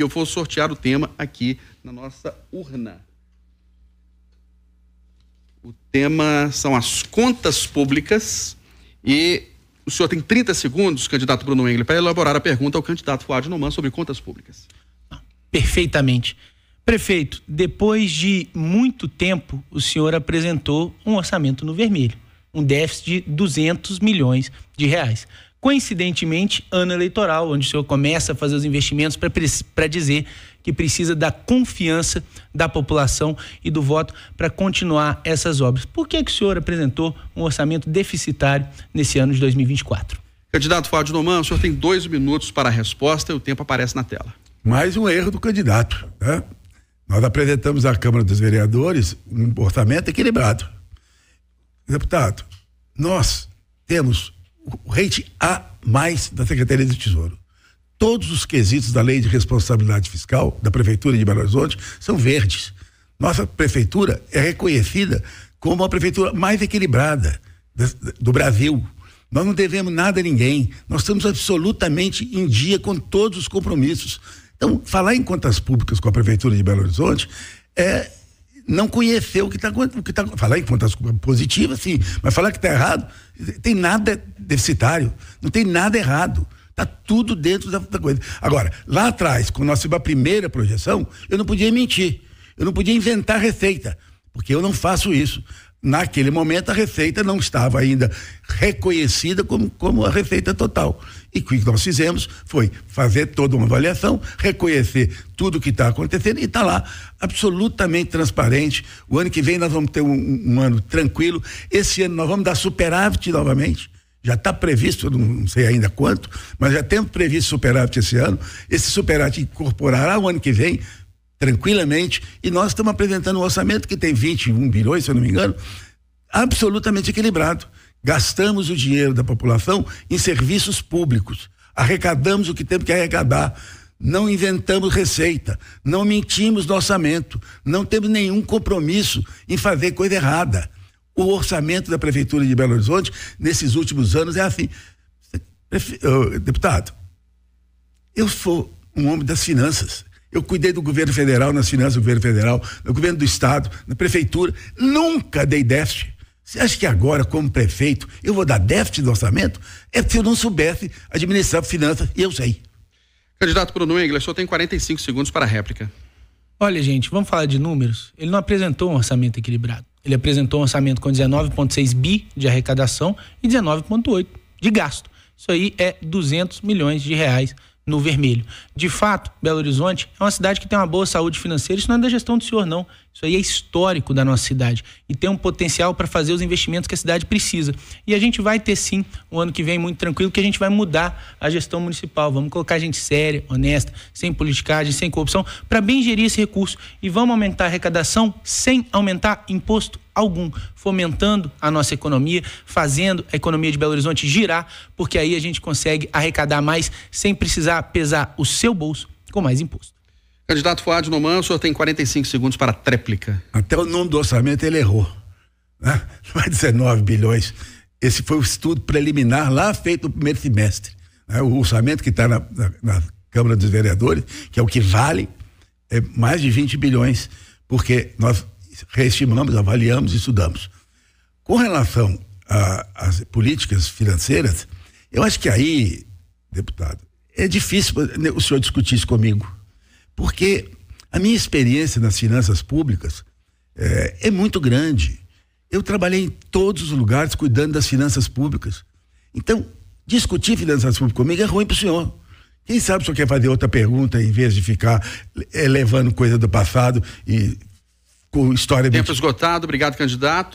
e eu vou sortear o tema aqui na nossa urna. O tema são as contas públicas e o senhor tem 30 segundos, candidato Bruno Engler, para elaborar a pergunta ao candidato Fuad Noman sobre contas públicas. Perfeitamente. Prefeito, depois de muito tempo, o senhor apresentou um orçamento no vermelho, um déficit de 200 milhões de reais coincidentemente, ano eleitoral, onde o senhor começa a fazer os investimentos para dizer que precisa da confiança da população e do voto para continuar essas obras. Por que, que o senhor apresentou um orçamento deficitário nesse ano de 2024? Candidato Fábio Noman, o senhor tem dois minutos para a resposta e o tempo aparece na tela. Mais um erro do candidato. Né? Nós apresentamos à Câmara dos Vereadores um orçamento equilibrado. Deputado, nós temos o rate A mais da Secretaria do Tesouro. Todos os quesitos da lei de responsabilidade fiscal da Prefeitura de Belo Horizonte são verdes. Nossa prefeitura é reconhecida como a prefeitura mais equilibrada do Brasil. Nós não devemos nada a ninguém. Nós estamos absolutamente em dia com todos os compromissos. Então, falar em contas públicas com a Prefeitura de Belo Horizonte é, não conhecer o que está acontecendo. Tá, tá falar em contas positivas, sim, mas falar que está errado, tem nada deficitário, não tem nada errado. Está tudo dentro da, da, coisa. Agora, lá atrás, quando nós tivemos a primeira projeção, eu não podia mentir, eu não podia inventar receita, porque eu não faço isso. Naquele momento, a receita não estava ainda reconhecida como, como a receita total. E o que nós fizemos foi fazer toda uma avaliação, reconhecer tudo o que está acontecendo e está lá absolutamente transparente. O ano que vem nós vamos ter um, um ano tranquilo. Esse ano nós vamos dar superávit novamente já está previsto, não sei ainda quanto, mas já temos previsto superávit esse ano. Esse superávit incorporará o ano que vem tranquilamente, e nós estamos apresentando um orçamento que tem 21 bilhões, se eu não me engano, absolutamente equilibrado. Gastamos o dinheiro da população em serviços públicos, arrecadamos o que temos que arrecadar, não inventamos receita, não mentimos no orçamento, não temos nenhum compromisso em fazer coisa errada. O orçamento da Prefeitura de Belo Horizonte, nesses últimos anos, é assim. Deputado, eu sou um homem das finanças. Eu cuidei do governo federal, nas finanças do governo federal, no governo do estado, na prefeitura. Nunca dei déficit. Você acha que agora, como prefeito, eu vou dar déficit no orçamento? É porque eu não soubesse administrar finanças e eu sei. Candidato Bruno Engler, só tem 45 segundos para a réplica. Olha, gente, vamos falar de números. Ele não apresentou um orçamento equilibrado. Ele apresentou um orçamento com 19,6 bi de arrecadação e 19,8 de gasto. Isso aí é 200 milhões de reais no vermelho. De fato, Belo Horizonte é uma cidade que tem uma boa saúde financeira. Isso não é da gestão do senhor, não. Isso aí é histórico da nossa cidade e tem um potencial para fazer os investimentos que a cidade precisa. E a gente vai ter sim um ano que vem muito tranquilo, que a gente vai mudar a gestão municipal. Vamos colocar gente séria, honesta, sem politicagem, sem corrupção, para bem gerir esse recurso. E vamos aumentar a arrecadação sem aumentar imposto algum, fomentando a nossa economia, fazendo a economia de Belo Horizonte girar, porque aí a gente consegue arrecadar mais sem precisar pesar o seu bolso com mais imposto. Candidato Fuad Noman, o senhor tem 45 segundos para tréplica. Até o nome do orçamento ele errou. Né? Não é 19 bilhões. Esse foi o estudo preliminar lá feito no primeiro semestre. Né? O orçamento que está na, na, na, Câmara dos Vereadores, que é o que vale, é mais de 20 bilhões, porque nós reestimamos, avaliamos, e estudamos. Com relação às políticas financeiras, eu acho que aí, deputado, é difícil né, o senhor discutir isso comigo, porque a minha experiência nas finanças públicas é, é muito grande. Eu trabalhei em todos os lugares cuidando das finanças públicas. Então, discutir finanças públicas comigo é ruim para o senhor. Quem sabe o senhor quer fazer outra pergunta em vez de ficar eh, levando coisa do passado e com história. Tempo esgotado, obrigado, candidato.